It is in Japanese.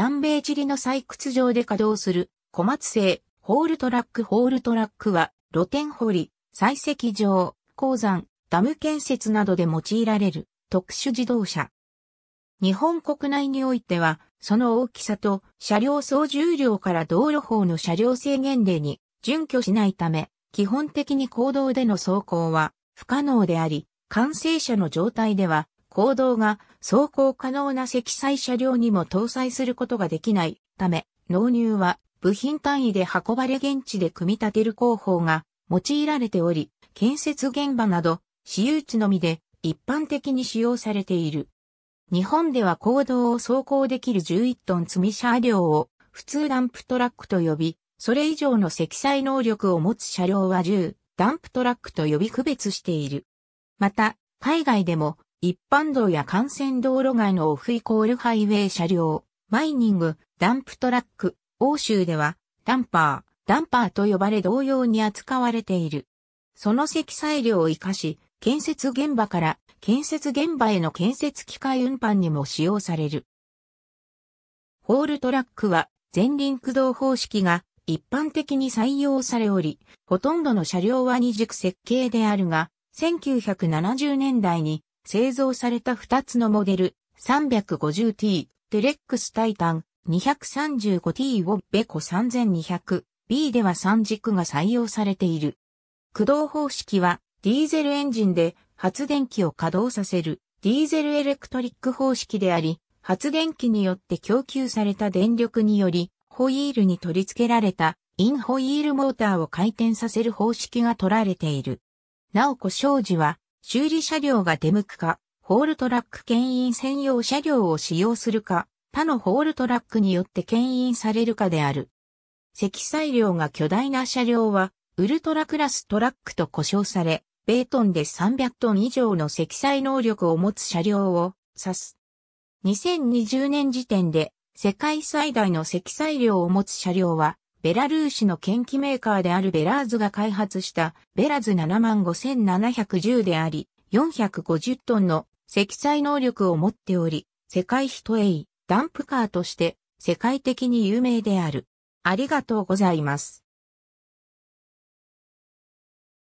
南米チリの採掘場で稼働する小松製ホールトラックホールトラックは露天掘り、採石場、鉱山、ダム建設などで用いられる特殊自動車。日本国内においては、その大きさと車両総重量から道路法の車両制限令に準拠しないため、基本的に公道での走行は不可能であり、完成車の状態では行動が走行可能な積載車両にも搭載することができないため、納入は部品単位で運ばれ現地で組み立てる工法が用いられており、建設現場など私有地のみで一般的に使用されている。日本では公道を走行できる11トン積み車両を普通ダンプトラックと呼び、それ以上の積載能力を持つ車両は10、ダンプトラックと呼び区別している。また、海外でも一般道や幹線道路外のオフイコールハイウェイ車両、マイニング、ダンプトラック、欧州では、ダンパー、ダンパーと呼ばれ同様に扱われている。その積載量を活かし、建設現場から建設現場への建設機械運搬にも使用される。ホールトラックは前輪駆動方式が一般的に採用されおり、ほとんどの車両は二軸設計であるが、1970年代に製造された2つのモデル、350T、テレックスタイタン、235T をベコ 3200B では3軸が採用されている。駆動方式は、ディーゼルエンジンで発電機を稼働させる、ディーゼルエレクトリック方式であり、発電機によって供給された電力により、ホイールに取り付けられたインホイールモーターを回転させる方式が取られている。なお故障時は修理車両が出向くか、ホールトラック牽引専用車両を使用するか、他のホールトラックによって牽引されるかである。積載量が巨大な車両は、ウルトラクラストラックと呼称され、米トンで300トン以上の積載能力を持つ車両を指す。2020年時点で世界最大の積載量を持つ車両はベラルーシの研機メーカーであるベラーズが開発したベラズ75710であり、450トンの積載能力を持っており、世界一 A ダンプカーとして世界的に有名である。ありがとうございます。